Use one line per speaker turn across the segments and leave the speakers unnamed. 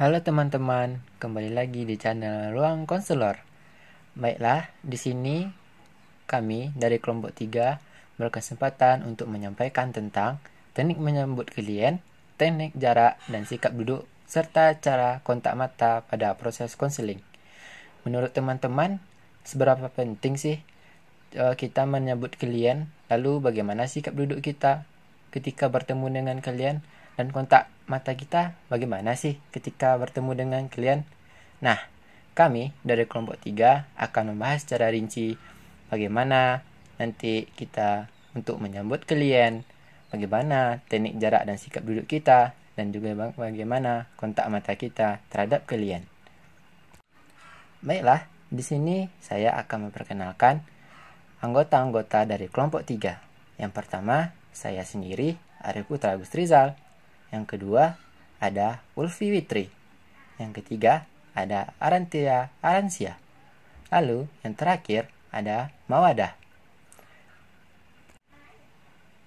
Halo teman-teman, kembali lagi di channel Ruang Konselor.
Baiklah, di sini kami dari kelompok 3 berkesempatan untuk menyampaikan tentang teknik menyambut klien, teknik jarak dan sikap duduk serta cara kontak mata pada proses konseling. Menurut teman-teman, seberapa penting sih e, kita menyambut klien? Lalu bagaimana sikap duduk kita ketika bertemu dengan klien dan kontak mata kita bagaimana sih ketika bertemu dengan klien? Nah, kami dari kelompok 3 akan membahas secara rinci bagaimana nanti kita untuk menyambut klien, bagaimana teknik jarak dan sikap duduk kita, dan juga bagaimana kontak mata kita terhadap klien. Baiklah, di sini saya akan memperkenalkan anggota-anggota dari kelompok 3. Yang pertama, saya sendiri, Arif Putra Agus Rizal. Yang kedua ada Ulfi Witri. Yang ketiga ada Arantia Aransia. Lalu yang terakhir ada Mawadah.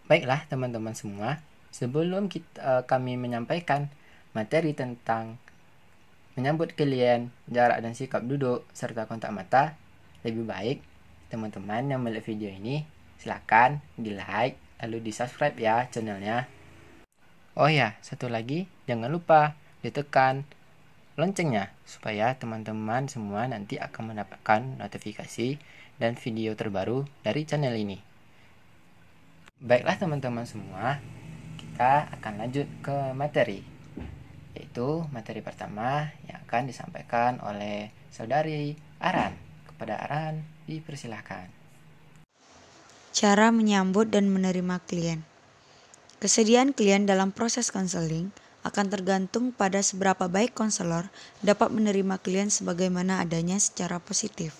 Baiklah teman-teman semua, sebelum kita, eh, kami menyampaikan materi tentang menyambut kalian, jarak dan sikap duduk, serta kontak mata, lebih baik teman-teman yang melihat video ini silakan di like lalu di subscribe ya channelnya Oh ya, satu lagi, jangan lupa ditekan loncengnya supaya teman-teman semua nanti akan mendapatkan notifikasi dan video terbaru dari channel ini. Baiklah teman-teman semua, kita akan lanjut ke materi yaitu materi pertama yang akan disampaikan oleh saudari Aran. Kepada Aran dipersilahkan.
Cara menyambut dan menerima klien. Kesediaan klien dalam proses konseling akan tergantung pada seberapa baik konselor dapat menerima klien sebagaimana adanya secara positif.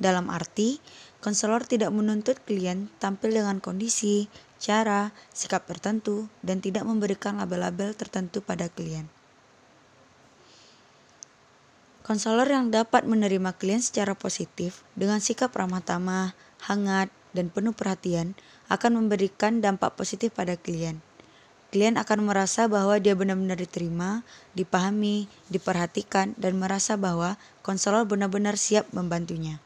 Dalam arti, konselor tidak menuntut klien tampil dengan kondisi, cara, sikap tertentu, dan tidak memberikan label-label tertentu pada klien. Konselor yang dapat menerima klien secara positif dengan sikap ramah tamah, hangat, dan penuh perhatian akan memberikan dampak positif pada klien. Klien akan merasa bahwa dia benar-benar diterima, dipahami, diperhatikan, dan merasa bahwa konselor benar-benar siap membantunya.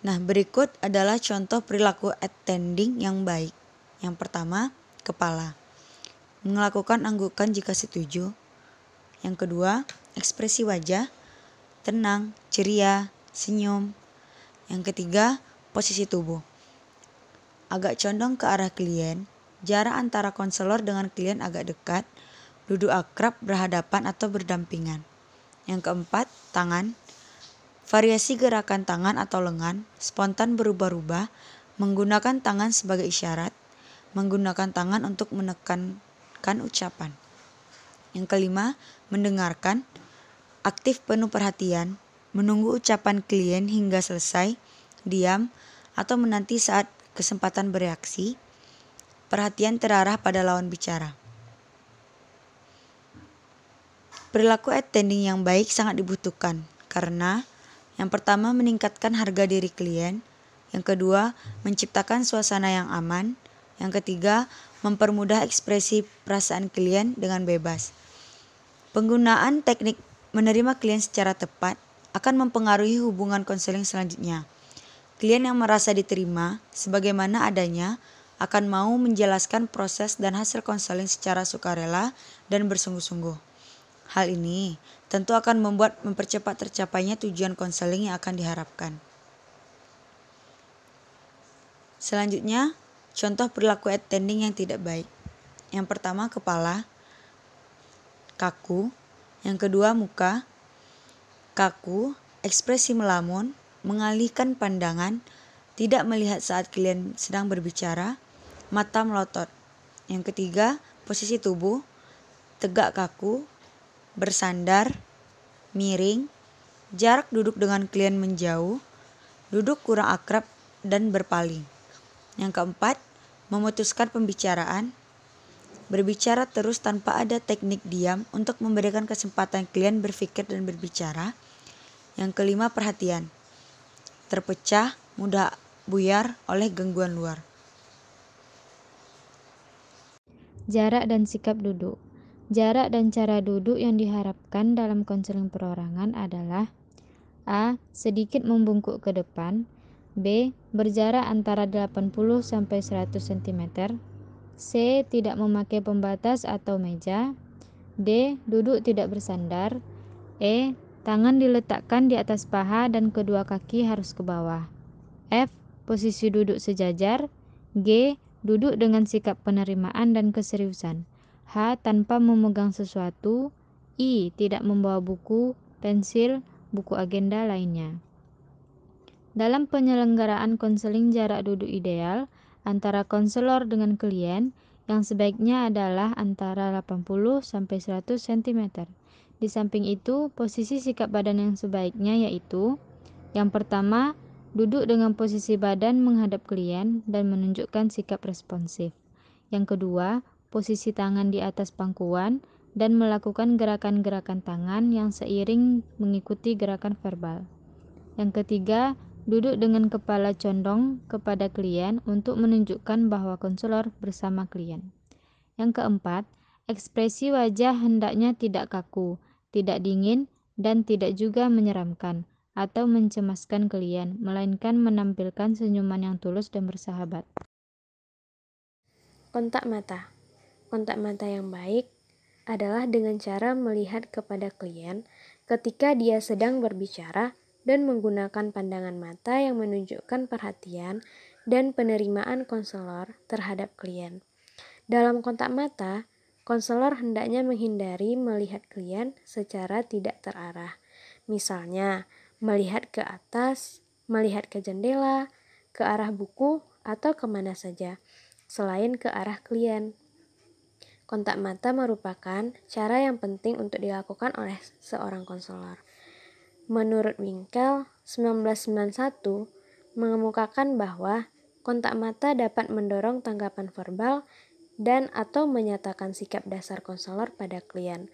Nah, berikut adalah contoh perilaku attending yang baik. Yang pertama, kepala. Melakukan anggukan jika setuju. Yang kedua, ekspresi wajah. Tenang, ceria, senyum. Yang ketiga, posisi tubuh. Agak condong ke arah klien, jarak antara konselor dengan klien agak dekat, duduk akrab, berhadapan atau berdampingan. Yang keempat, tangan. Variasi gerakan tangan atau lengan spontan berubah-ubah, menggunakan tangan sebagai isyarat, menggunakan tangan untuk menekankan ucapan. Yang kelima, mendengarkan, aktif penuh perhatian, menunggu ucapan klien hingga selesai, diam, atau menanti saat kesempatan bereaksi, perhatian terarah pada lawan bicara. Perilaku attending yang baik sangat dibutuhkan karena yang pertama meningkatkan harga diri klien, yang kedua menciptakan suasana yang aman, yang ketiga mempermudah ekspresi perasaan klien dengan bebas. Penggunaan teknik menerima klien secara tepat akan mempengaruhi hubungan konseling selanjutnya. Klien yang merasa diterima sebagaimana adanya akan mau menjelaskan proses dan hasil konseling secara sukarela dan bersungguh-sungguh. Hal ini tentu akan membuat mempercepat tercapainya tujuan konseling yang akan diharapkan. Selanjutnya, contoh perilaku attending yang tidak baik. Yang pertama, kepala kaku, yang kedua, muka, kaku, ekspresi melamun, mengalihkan pandangan, tidak melihat saat klien sedang berbicara, mata melotot. Yang ketiga, posisi tubuh tegak kaku, bersandar, miring, jarak duduk dengan klien menjauh, duduk kurang akrab dan berpaling. Yang keempat, memutuskan pembicaraan, berbicara terus tanpa ada teknik diam untuk memberikan kesempatan klien berpikir dan berbicara yang kelima, perhatian. Terpecah, mudah buyar oleh gangguan luar.
Jarak dan sikap duduk. Jarak dan cara duduk yang diharapkan dalam konseling perorangan adalah A. Sedikit membungkuk ke depan B. Berjarak antara 80 sampai 100 cm C. Tidak memakai pembatas atau meja D. Duduk tidak bersandar E. Tangan diletakkan di atas paha dan kedua kaki harus ke bawah. F. Posisi duduk sejajar. G. Duduk dengan sikap penerimaan dan keseriusan. H. Tanpa memegang sesuatu. I. Tidak membawa buku, pensil, buku agenda lainnya. Dalam penyelenggaraan konseling jarak duduk ideal antara konselor dengan klien, yang sebaiknya adalah antara 80 sampai 100 cm. Di samping itu, posisi sikap badan yang sebaiknya yaitu yang pertama, duduk dengan posisi badan menghadap klien dan menunjukkan sikap responsif. Yang kedua, posisi tangan di atas pangkuan dan melakukan gerakan-gerakan tangan yang seiring mengikuti gerakan verbal. Yang ketiga, duduk dengan kepala condong kepada klien untuk menunjukkan bahwa konselor bersama klien. Yang keempat, ekspresi wajah hendaknya tidak kaku tidak dingin, dan tidak juga menyeramkan atau mencemaskan kalian, melainkan menampilkan senyuman yang tulus dan bersahabat.
Kontak mata. Kontak mata yang baik adalah dengan cara melihat kepada klien ketika dia sedang berbicara dan menggunakan pandangan mata yang menunjukkan perhatian dan penerimaan konselor terhadap klien. Dalam kontak mata, Konselor hendaknya menghindari melihat klien secara tidak terarah. Misalnya, melihat ke atas, melihat ke jendela, ke arah buku, atau kemana saja, selain ke arah klien. Kontak mata merupakan cara yang penting untuk dilakukan oleh seorang konselor. Menurut Winkel, 1991 mengemukakan bahwa kontak mata dapat mendorong tanggapan verbal dan atau menyatakan sikap dasar konselor pada klien.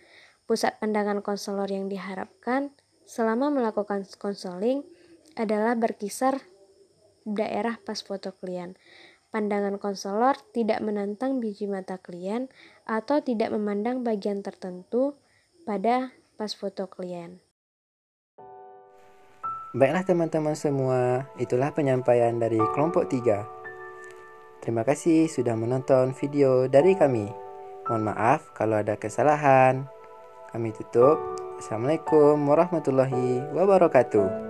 Pusat pandangan konselor yang diharapkan selama melakukan konseling adalah berkisar daerah pas foto klien. Pandangan konselor tidak menantang biji mata klien atau tidak memandang bagian tertentu pada pas foto klien.
Baiklah teman-teman semua, itulah penyampaian dari kelompok 3 Terima kasih sudah menonton video dari kami. Mohon maaf kalau ada kesalahan. Kami tutup. Assalamualaikum warahmatullahi wabarakatuh.